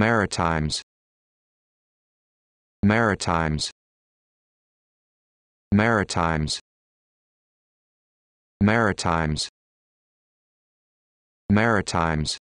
Maritimes Maritimes Maritimes Maritimes Maritimes